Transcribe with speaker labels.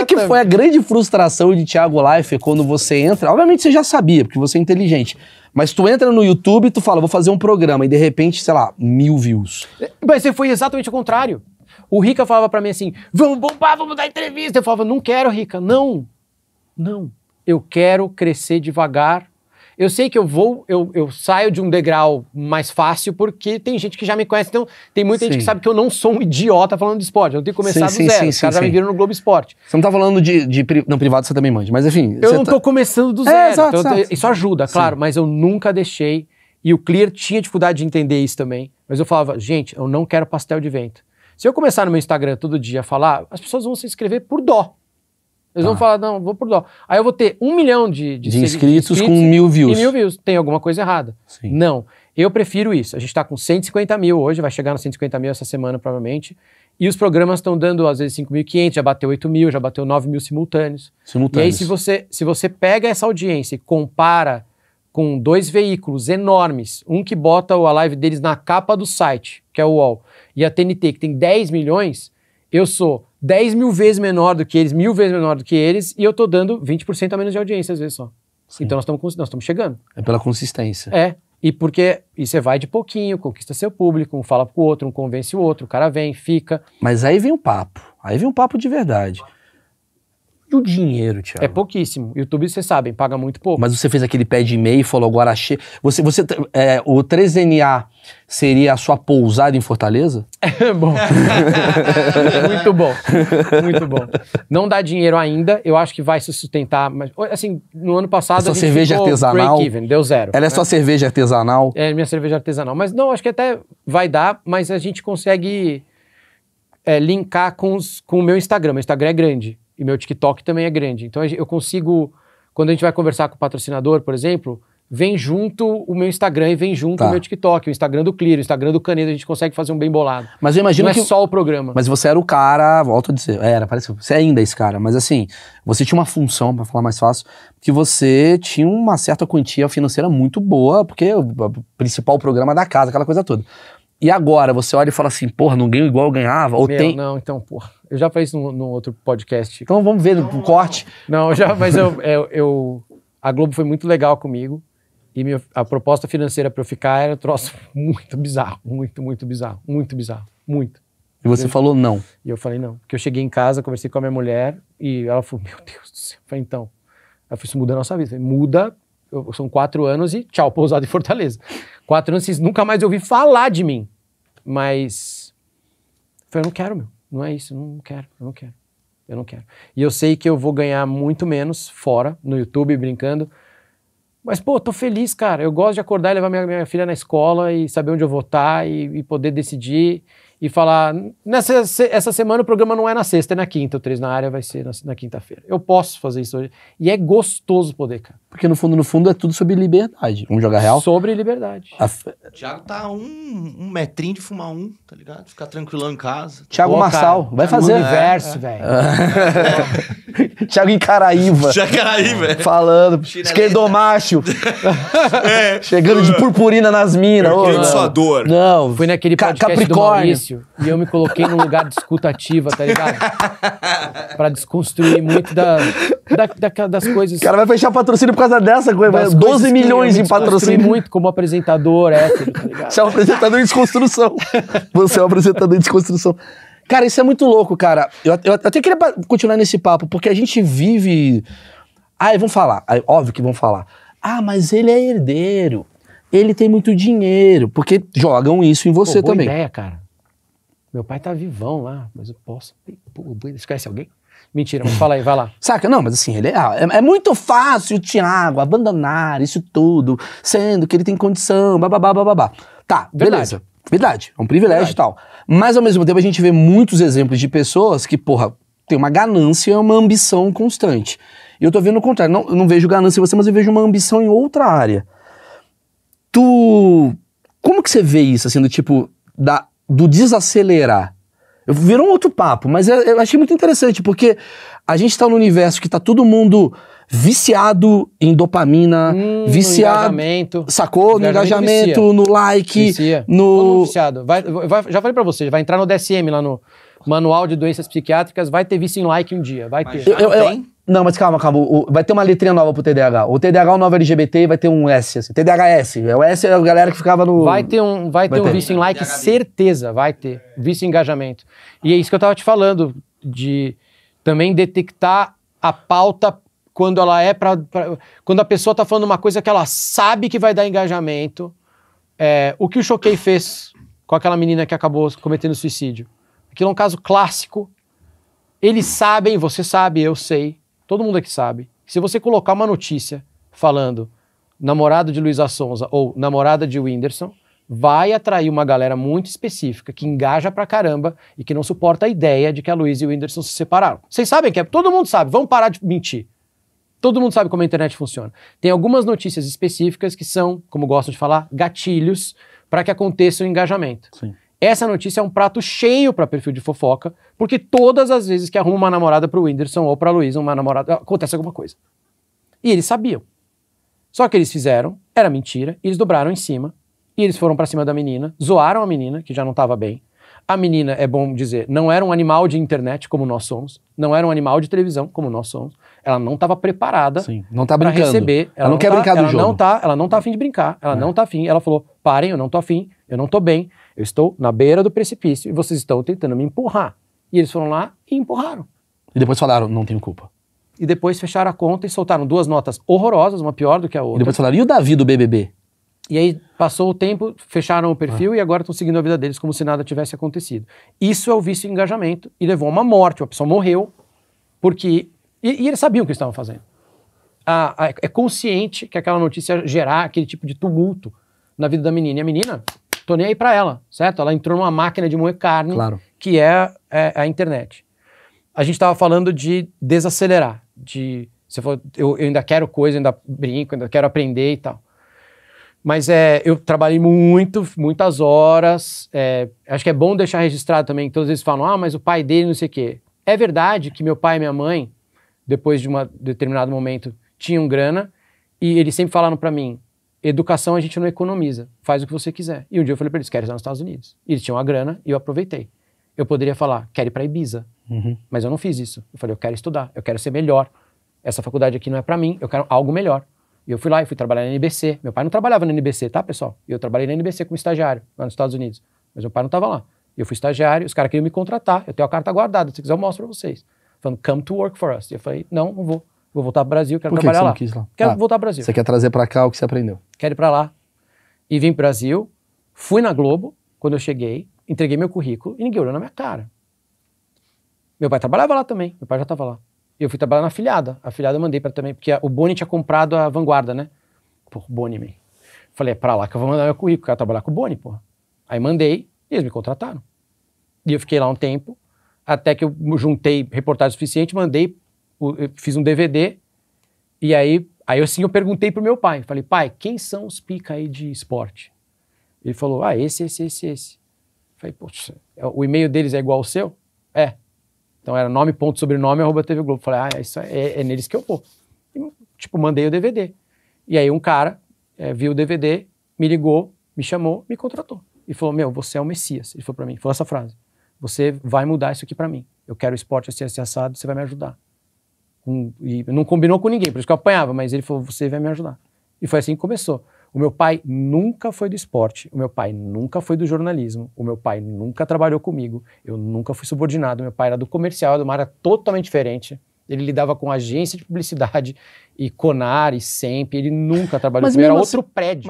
Speaker 1: é que foi a grande frustração de Thiago Life quando você entra? Obviamente você já sabia, porque você é inteligente. Mas tu entra no YouTube e tu fala, vou fazer um programa, e de repente, sei lá, mil views. É,
Speaker 2: mas foi exatamente o contrário. O Rica falava para mim assim: vamos bombar, vamos dar entrevista. Eu falava, não quero, Rica, não. Não. Eu quero crescer devagar eu sei que eu vou, eu, eu saio de um degrau mais fácil porque tem gente que já me conhece. Então, tem muita sim. gente que sabe que eu não sou um idiota falando de esporte. Eu tenho que começar sim, do sim, zero. Sim, Os caras já me viram no Globo Esporte. Você não tá
Speaker 1: falando de, de. Não, privado você também manja, mas enfim. Eu não tá... tô começando do é, zero. É, exato, então, exato. Isso
Speaker 2: ajuda, claro, mas eu nunca deixei. E o Clear tinha dificuldade de entender isso também. Mas eu falava, gente, eu não quero pastel de vento. Se eu começar no meu Instagram todo dia a falar, as pessoas vão se inscrever por dó. Eles tá. vão falar, não, vou por dó. Aí eu vou ter um milhão de, de, de inscritos, inscritos, com mil views. E mil views. Tem alguma coisa errada. Sim. Não. Eu prefiro isso. A gente está com 150 mil hoje, vai chegar nos 150 mil essa semana, provavelmente. E os programas estão dando, às vezes, 5.500, já bateu 8 mil, já bateu 9 mil simultâneos. Simultâneos. E aí, se você, se você pega essa audiência e compara com dois veículos enormes, um que bota a live deles na capa do site, que é o UOL, e a TNT, que tem 10 milhões, eu sou 10 mil vezes menor do que eles, mil vezes menor do que eles, e eu tô dando 20% a menos de audiência, às vezes só. Sim. Então nós estamos chegando.
Speaker 1: É pela consistência.
Speaker 2: É. E porque e você é, vai de pouquinho, conquista seu público, um fala pro outro, um convence o outro, o cara vem, fica. Mas aí vem o um papo. Aí vem um papo de verdade o dinheiro, Thiago? É pouquíssimo. YouTube, vocês sabem, paga muito pouco.
Speaker 1: Mas você fez aquele pé de e-mail, falou agora achei. Você, você, é, o 3NA seria a sua pousada em Fortaleza? É bom. muito bom. Muito bom.
Speaker 2: Não dá dinheiro ainda, eu acho que vai se sustentar, mas assim, no ano passado Essa é a gente cerveja artesanal. Break even, deu zero.
Speaker 1: Ela né? é só né? cerveja artesanal?
Speaker 2: É, minha cerveja artesanal, mas não, acho que até vai dar, mas a gente consegue é, linkar com, os, com o meu Instagram. Meu Instagram é grande. E meu TikTok também é grande. Então eu consigo, quando a gente vai conversar com o patrocinador, por exemplo, vem junto o meu Instagram e vem junto tá. o meu TikTok, o Instagram do Clear, o Instagram do Caneta, a gente consegue fazer um bem bolado. Mas eu imagino Não é que... é só o programa.
Speaker 1: Mas você era o cara, volto a dizer, era, parece você é ainda é esse cara, mas assim, você tinha uma função, para falar mais fácil, que você tinha uma certa quantia financeira muito boa, porque é o principal programa da casa, aquela coisa toda. E agora, você olha e fala assim, porra, não ganho igual eu ganhava? Ou Meu, tem...
Speaker 2: Não, então, porra. Eu já falei isso num, outro podcast. Então vamos ver o corte. Não, já, mas eu, eu, é, eu, A Globo foi muito legal comigo. E minha, a proposta financeira para eu ficar era um troço muito bizarro. Muito, muito bizarro. Muito bizarro. Muito. E você eu, falou não. E eu falei não. Porque eu cheguei em casa, conversei com a minha mulher e ela falou: Meu Deus do céu. Eu falei: Então. Ela falou: Isso muda a nossa vida. Falei, muda. Eu, são quatro anos e tchau, pousado em Fortaleza. Quatro anos, vocês nunca mais ouvi falar de mim. Mas. Eu falei: Eu não quero, meu não é isso, eu não quero, eu não quero, eu não quero. E eu sei que eu vou ganhar muito menos fora, no YouTube, brincando. Mas, pô, tô feliz, cara. Eu gosto de acordar e levar minha, minha filha na escola e saber onde eu vou estar tá e, e poder decidir e falar: nessa essa semana o programa não é na sexta, é na quinta. O Três na Área vai ser na, na quinta-feira. Eu posso fazer isso hoje. E é gostoso poder, cara. Porque no fundo, no fundo, é tudo sobre liberdade.
Speaker 1: Vamos jogar real? Sobre
Speaker 2: liberdade. A... Tiago tá um, um metrinho de fumar um,
Speaker 1: tá ligado? Ficar tranquilão em casa. Tiago Marçal, vai fazer. Universo, é. velho. Tiago Icaraíva. Tiago Icaraíva, velho. É. Falando, esquerdomacho. é. Chegando de purpurina nas minas. Eu oh, sua dor.
Speaker 2: Não, foi naquele podcast Capricórnio. do Maurício. E eu me coloquei num lugar de escuta ativa, tá ligado? pra desconstruir muito da
Speaker 1: da, da, das coisas. O cara vai fechar patrocínio por causa dessa coisa. 12 milhões em patrocínio. muito
Speaker 2: como apresentador, hétero, tá Você é um apresentador em desconstrução.
Speaker 1: Você é um apresentador em desconstrução. Cara, isso é muito louco, cara. Eu, eu, eu até queria continuar nesse papo, porque a gente vive. Ah, vão falar. óbvio que vão falar. Ah, mas ele é herdeiro. Ele tem muito dinheiro. Porque jogam isso em você Pô, boa também. ideia, cara.
Speaker 2: Meu pai tá vivão lá, mas eu posso. Pô, alguém? Mentira, mas fala aí, vai lá. Saca? Não, mas assim, ele é, ah, é, é
Speaker 1: muito fácil o Thiago abandonar isso tudo, sendo que ele tem condição, bababá, bababá. Tá, Verdade. beleza. Verdade, é um privilégio e tal. Mas ao mesmo tempo a gente vê muitos exemplos de pessoas que, porra, tem uma ganância e uma ambição constante. E eu tô vendo o contrário. Não, não vejo ganância em você, mas eu vejo uma ambição em outra área. Tu. Como que você vê isso, assim, do tipo. Da, do desacelerar? Virou um outro papo, mas é, eu achei muito interessante, porque a gente está num universo que está todo mundo viciado em dopamina, hum, viciado.
Speaker 2: No engajamento. Sacou? No engajamento, no like. Vicia. No... viciado. Vai, vai, já falei para você vai entrar no DSM lá no Manual de Doenças Psiquiátricas, vai ter vício em like um dia. Vai Mas ter. Eu, eu,
Speaker 1: não, mas calma, calma. O, vai ter uma letrinha nova pro TDAH. O TDAH é o novo LGBT e vai ter um S. Assim. TDHS. É, é o S é a
Speaker 2: galera que ficava no. Vai ter um, vai, vai ter, ter vício em like, certeza. Vai ter. Vício em engajamento. E é isso que eu tava te falando, de também detectar a pauta quando ela é para. Quando a pessoa tá falando uma coisa que ela sabe que vai dar engajamento. É, o que o Choquei fez com aquela menina que acabou cometendo suicídio. Aquilo é um caso clássico. Eles sabem, você sabe, eu sei todo mundo aqui sabe, que se você colocar uma notícia falando namorado de Luísa Sonza ou namorada de Whindersson, vai atrair uma galera muito específica, que engaja pra caramba e que não suporta a ideia de que a Luísa e o Whindersson se separaram. Vocês sabem que é, todo mundo sabe, vamos parar de mentir. Todo mundo sabe como a internet funciona. Tem algumas notícias específicas que são, como gostam de falar, gatilhos para que aconteça o engajamento. Sim. Essa notícia é um prato cheio para perfil de fofoca, porque todas as vezes que arruma uma namorada para o Whindersson ou para a Luísa, uma namorada, acontece alguma coisa. E eles sabiam. Só que eles fizeram, era mentira, eles dobraram em cima, e eles foram para cima da menina, zoaram a menina, que já não estava bem, a menina, é bom dizer, não era um animal de internet como nós somos, não era um animal de televisão como nós somos. Ela não estava preparada Sim, não tá brincando. receber. Ela, ela não, não quer tá, brincar do ela jogo. Não tá, ela não está afim de brincar, ela é. não está afim. Ela falou: parem, eu não estou afim, eu não estou bem, eu estou na beira do precipício e vocês estão tentando me empurrar. E eles foram lá e empurraram.
Speaker 1: E depois falaram: não tenho culpa
Speaker 2: e depois fecharam a conta e soltaram duas notas horrorosas, uma pior do que a outra. E depois falaram, e o Davi do BBB? E aí passou o tempo, fecharam o perfil ah. e agora estão seguindo a vida deles como se nada tivesse acontecido. Isso é o vício de engajamento e levou a uma morte. A pessoa morreu porque. E, e eles sabiam o que estavam fazendo. A, a, é consciente que aquela notícia gerar aquele tipo de tumulto na vida da menina. E a menina, tô nem aí pra ela, certo? Ela entrou numa máquina de moer carne, claro. que é, é a internet. A gente estava falando de desacelerar, de. Você falou, eu, eu ainda quero coisa, ainda brinco, ainda quero aprender e tal mas é, eu trabalhei muito, muitas horas. É, acho que é bom deixar registrado também que todos eles falam, ah, mas o pai dele não sei o quê. É verdade que meu pai e minha mãe, depois de um determinado momento, tinham grana e eles sempre falaram para mim, educação a gente não economiza, faz o que você quiser. E um dia eu falei para eles, quero ir nos Estados Unidos. E eles tinham a grana e eu aproveitei. Eu poderia falar, quero ir para Ibiza, uhum. mas eu não fiz isso. Eu falei, eu quero estudar, eu quero ser melhor. Essa faculdade aqui não é para mim, eu quero algo melhor. E eu fui lá e fui trabalhar na NBC. Meu pai não trabalhava na NBC, tá, pessoal? Eu trabalhei na NBC como estagiário lá nos Estados Unidos. Mas meu pai não estava lá. Eu fui estagiário, os caras queriam me contratar. Eu tenho a carta guardada, se quiser eu mostro pra vocês. Falando, come to work for us. E eu falei, não, não vou. Vou voltar pro Brasil, quero Por que trabalhar que lá. Não quis lá. Quero ah, voltar pro Brasil. Você quer
Speaker 1: trazer para cá o que você aprendeu?
Speaker 2: Quero ir pra lá. E vim pro Brasil, fui na Globo, quando eu cheguei, entreguei meu currículo e ninguém olhou na minha cara. Meu pai trabalhava lá também, meu pai já estava lá eu fui trabalhar na afiliada. A afiliada eu mandei para também, porque o Boni tinha comprado a Vanguarda, né? Pô, Boni, man. Falei, é pra lá que eu vou mandar meu currículo, quero trabalhar com o Boni, porra. Aí mandei e eles me contrataram. E eu fiquei lá um tempo, até que eu juntei reportagem suficiente, mandei, fiz um DVD, e aí, aí assim eu perguntei pro meu pai. Falei, pai, quem são os pica aí de esporte? Ele falou, ah, esse, esse, esse, esse. Falei, poxa, é, o e-mail deles é igual ao seu? É. Então era nome, ponto, sobrenome, arroba TV Globo. Falei, ah, isso é, é neles que eu vou. E, tipo, mandei o DVD. E aí um cara é, viu o DVD, me ligou, me chamou, me contratou. E falou, meu, você é o Messias. Ele falou para mim, falou essa frase. Você vai mudar isso aqui para mim. Eu quero o esporte assim, assim, assado, você vai me ajudar. Um, e não combinou com ninguém, por isso que eu apanhava, mas ele falou, você vai me ajudar. E foi assim que começou. O meu pai nunca foi do esporte, o meu pai nunca foi do jornalismo, o meu pai nunca trabalhou comigo, eu nunca fui subordinado, meu pai era do comercial, era de uma área totalmente diferente. Ele lidava com agência de publicidade e Conar e sempre, ele nunca trabalhou mas comigo, era assim, outro prédio.